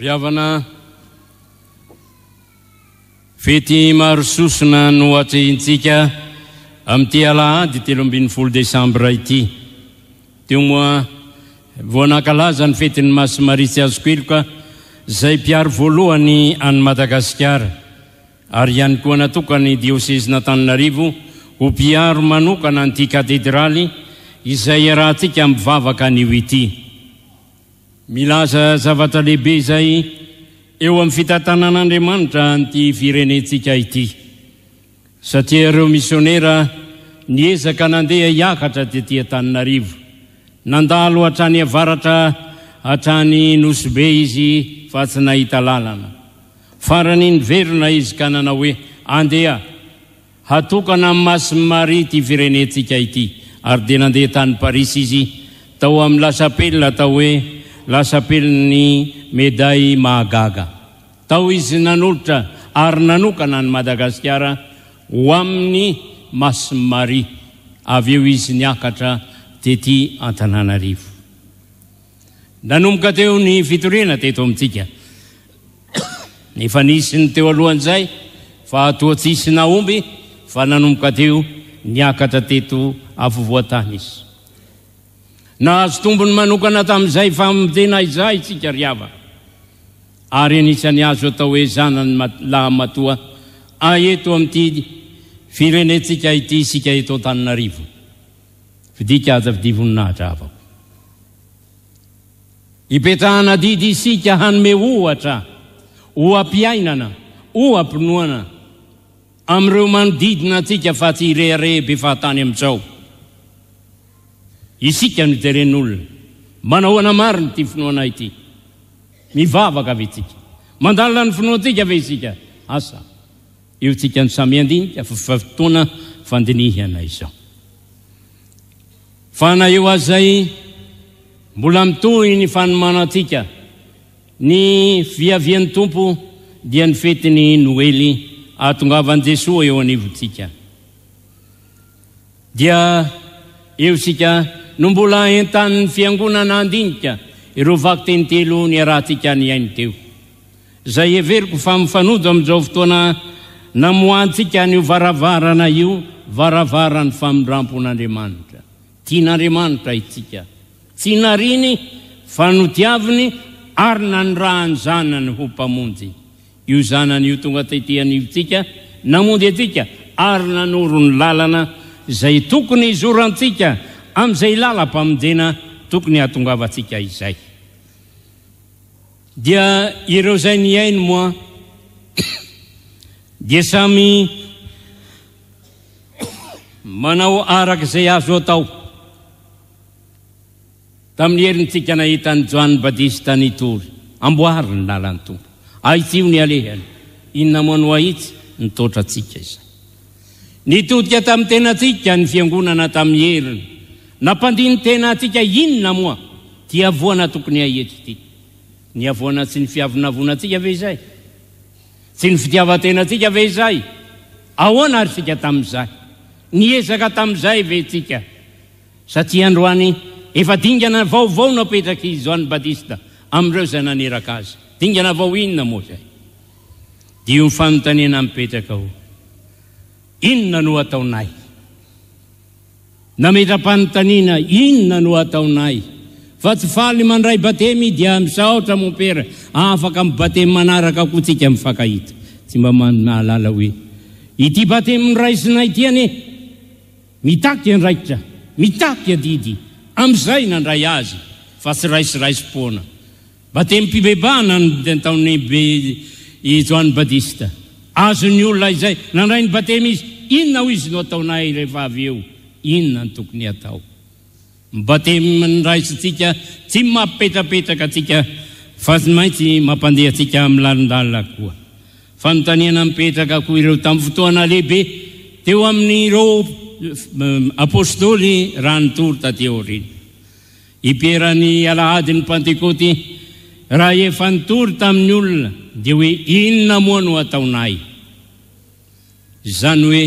ry avana fety maro sosina nohatsy intsika amin'ity ala ady telo ambin'ny folo decembre ity teo moa voana kalaza ny fety ny masomaritsy azokoeloka izay piaro voalohany any madagasikara ary ihany koa natokany diosesy na taninaarivo ho piaro manokana n'ity katedraly izay arahantsika mivavaka nio ity milaza zavatra lehibe zay eo amin'ny fitantanàn'andriamanitra nyty firenentsika ity satria reo misionera ni ezaka nandeha hiakatra teatya taninarivo nandalo hatrany avaratra hatrany nosobe izy fa tsy nahita lalana farany nyverona izy ka nanao hoe andeha hatokana amnny masoy mary ty firenentsika ity ary dia nandeha tan'i parisy izy tao amin'nylasapela atao hoe lasapelony meday mahagaga tao izy nanolotra ary nanokana ny madagasikara ho amin'ny mas mari avy eo izy niakatra tety an-tanànarivo nanomboka teo ny fitorena teto amintsika nefa nisy ny teo alohanyizay fa atoatsy hisy naomby fa nanomboka teo niakatra teto afovoatany izy nahazo tombony manokana tami'izay famotena iza isika y a ary anisan'ny azo atao hoe zanany lahmatoa aeto amty firenetsika ity sika etotaninaio idikaavidivoninahatraaao rhadid isika anome ohatra oampiainana o ampinoana am'ireo manodidina atsika fa ty irehirehbefahatany am'izao isika nyjeren'olona manahoana mariny ty finoanay ity mivavaka ave sika mandala 'ny finoatsika ave isika asa sika nysa oa eoazay mbola mitohy ny fanimanatsika ny viavian'ny tompo dia ny fety ny noely atongavanjesoy eo a no mbola en-tani'ny fiangonana andinika ireo vaky tentelo nyarantsika ny ainy teo zay everiko fa mifanojo ami'izao fotoana namoantsika nyovaravarana io varavarany famindram-pon'andriamanitra tian'andriamanitra itsika tsy nariny fa notiaviny ary nanrahany zanany ho mpamonjy io zanany io tonga tetihan'tsika namondy atsika ary nanoro ny lalana zay tokony izorantsika amn'izay lala mpamonjena tokony atongavatsika izay dia ireo izay ni ainy moa dia samy manao arak' izay azo atao tamin'ny herinytsika nahitany joany baptista nytory amboary ny lalany tompo ahits io nyalehany inonamano ahitsy nitotratsika izay nitotika tamin'ny tenaatsika ny fiangonana tamin'ny heriny nampandintena antsika inona moa iaoana tokony aett ya tsy nyfainaona tsika ey t ynika vezay aona arysika tam'izay nek tam'izay veika t ndoay efingna vaovao napetraky joany batista areo zay naeaz aono ynnnoooy nametrapanitanina inna no ataonay fa tsy faly mandray batemy dia misaotra pfkate anakokity atem raisinay tyane mitandraiita mitaydid am'zay naday az syraisrasteypibebntao'yjoan batist azony olona zay nandray ny batemy izy innao izy no ataonay rehefa av eo inona ny tokony atao mba tenyraisantsika tsy mapetrapetraka atsika fa sy maintsy mampandehantsika minylalindalona koa fanotaniana mipetraka koa ireo tamin'ny fotoana lehibe teo amin'n're apôstôly raha nitory tateaorino iperany alahadin'ny pantekôty raha efa nytory ta amin'ny olona dia hoe inona moa no ataonahy zany hoe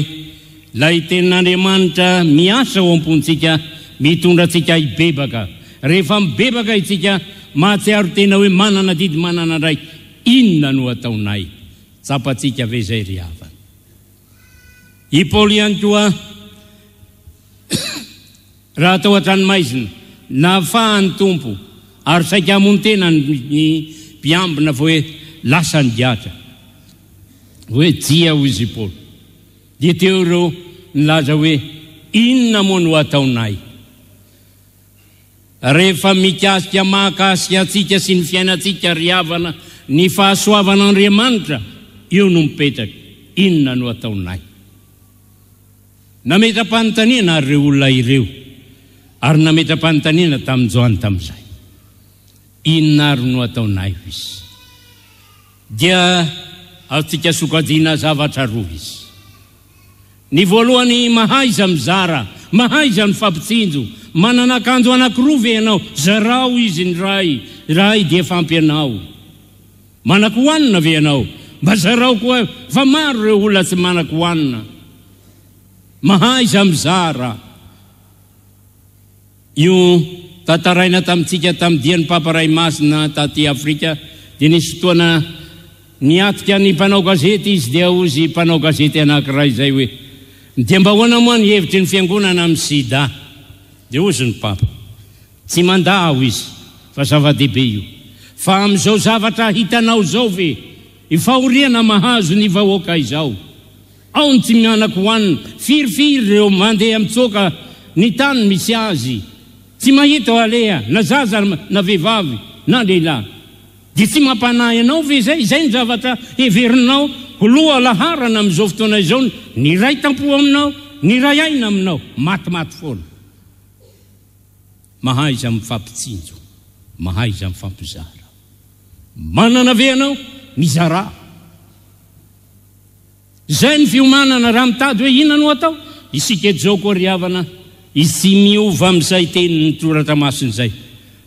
laitein'andriamanitra miasa ho ampontsika mitondratsika ibebaka rehefa mibebaka itsika mahtsiaro tena hoe manana didy manana ndraiky inona no ataonay sapatsika ve zay ry hafana ipaolo ihany koa raha atao a-tranymaizina nafahany tompo ary saika amontena ny mpiambina fa hoe lasa ny datra hoe jia ho izy ipaôlo iteo ireo nilaza hoe inona moa no ataonay rehefa mikasika makasika atsika sy ny fiainantsika ry avana ny fahasoavan'andriamanitra eo no mipetraky inona no ataonay nametra-panintaniana ary reo olona ireo ary nametrampanyntaniana tamin'ny joany tami'izay inna ary no ataonayo izy dia aontsika sokajina zavatra ro izy ny voalohany mahaza mzra mahaza nyfampitsinjo manana akanjo anakiroa ve ianao zarao izy ny ray rahay di fampy anao manak oanina ve ianao mba zarao koa fa maro reo olla tsy manak hoina ahaza mzr io tataraina tamintsika tamdia 'ny pamparay masina taty afrika de nisy fotoana niatika ny mpanao gazety izy dia ozy mpanao gazety anakiray zay hoe m dea mba hoana moa ny hevitry ny fiangonana amin'ny sida dea ozy ny pap tsy manda aho izy fa zava-dehibe io fa am'izao zavatra hitanao zao ve ifahoriana mahazo ny vahoaka izao aony tsy mianako hohanina firifiry reo mandeha mitsoaka ny tany misy azy tsy mahita o aleha na zaza na vehivavy na lehilahy de tsy mampanay anao ve zay zay ny zavatra heverinao koloha laharana am'izao fotoana izao ny ray tampo aminao ny ray aina aminao matimaty foanaahaza mfampinjo ahaz mfampiz anana ve anao mizara zay ny fiomanana raha mitady hoe ihinano atao isikatzao koa ry avana izy sy miova am'izay teninytoratra masin'zay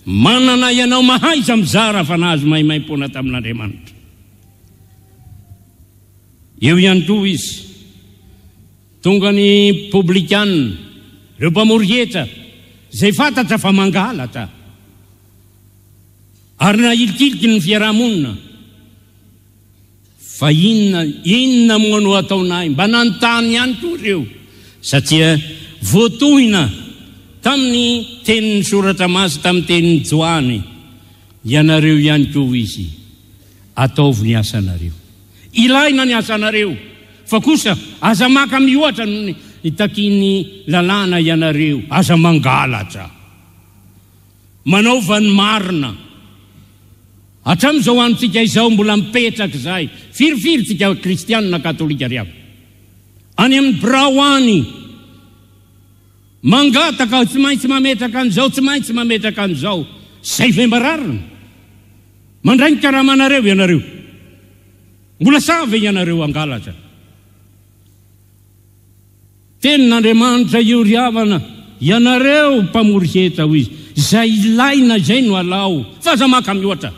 manana ianao mahai za mizaraha fa nahazo mahaimaimpoana tamin'andriamanitra eo ianyto izy tonga ny poblikanina reo mpamory hetra zay fantatra fa mangalatra ary na ilikiliky ny fiarahamonina fa inona inona moano ataonahay mba nanontany ianyto reo satria voatohina tamin'ny teni'ny soratra masy tamin'ny tenin'ny joany ianareo ihany ko izy ataovy ny asanareo ilaina ny asanareo fa kosa aza maka miohatra nohony nitakiny lalàna ianareo aza mangalatra manaova ny marina atramn'izao oanotsika izao mbola mipetraka izahay firifirytsika kristianna katôlika ry ab any amin'ny braoany mangataka tsy maintsy mametraka an'izao tsy maintsy mametraka an'izao zay vembararina mandray ny karamanareo ianareo mola savy ianareo angalatra tenin'andriamanitra iory avana ianareo mpamory heta ho izy zay laina zay no alao fa zamaka moatra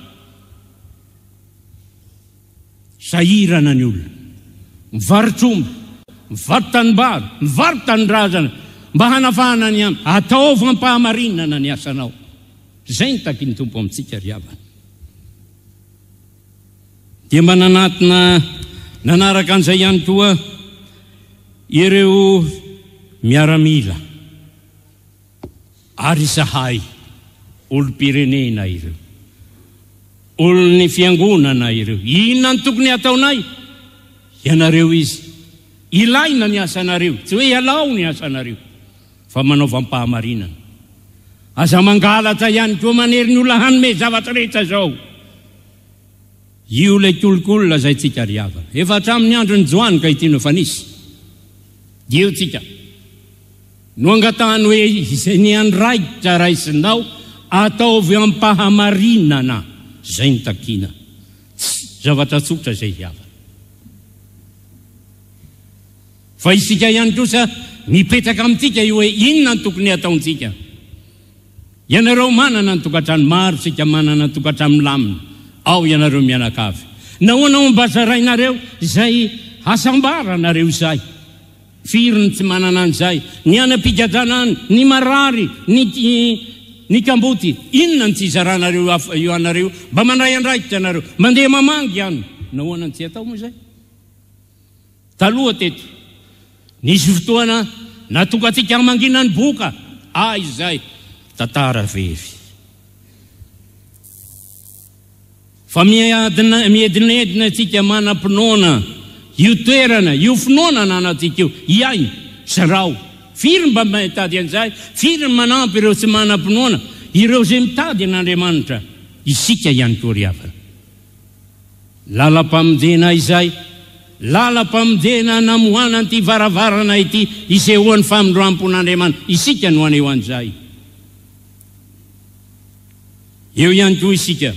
zairana ny olona mivarotrombo mivarotanimbaro mivarotanyrazana mba hanafanany ay ataova ampahamarinana ny asanao zay nytaky ny tompo amintsika ry avany dia mba nanatina nanaraka an'izay ihany toa ireo miaramila ary zahay olo pirene na ireo olo ny fiangonana ireo inona ny tokony hataonay ianareo izy ilaina ny asanareo tsy hoe ialao ny asanareo fa manaova ampahamarinana aza mangalatsa ihany koa manery ny olona hanome zavatra rehetra zao io ilay kolokolona zay tsika ry avana efaatramin'ny andro ny joanyka itianofans otsika no angatahny hoe z ny andraikitra ra isinao ataovy ampahamarinana zay nytakinas zavatra tsotra zay isika ihany kosa nipetaka amintsika io hoe inona ny tokony ataontsika ianareo manana ny togatrany maro sika manana ny togatray lamina ao ianareo mianakafy nahoana mbazarainareo zay asambara nareo zay firony tsy manana an'zay ny ana-pigadanany ny marary nny kamboty inona n tsy zaranareoi anareo mba mandray andraihitra anareo mandeha mamangy ihany nahona n tsy atao moa zay taloha tet nisy fotoana natokaatsika amangina ny boka aizay tatara vehvy fa midna miedinedina atsika manam-pinoana io toerana io finoana na anatsika io iainy zarao firymba mah tady an'izay firyny manampy ireo tsy manam-pinoana ireo zay mitady an'andriamanitra isika hiany kory avina lalampamidena izay lalampamondeana namohananyity varavarana ity ize hoan'ny famindroampon'andriamana isika no aneo an'izay eo ihany koa isika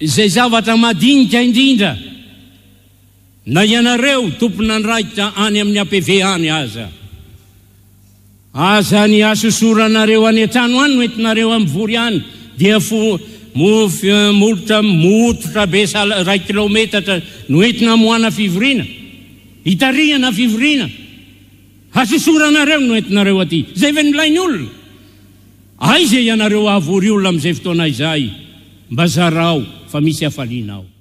izay zavatra madinika indrindra na ianareo tompony andraikitra any amin'ny ampeve any aza aza ny asosoranareo any a-trano any noetinareo amin'ny vory any dia fo momolotra mototra be sa ray kilômetatra noentina moana fivoriana hitarihana fivoriana hasosora anareo noentinareo aty zay va 'nylainy olona ai zay ianareo ahavory olona am'izay fotoana izaay mba zar ao fa misy afaliana ao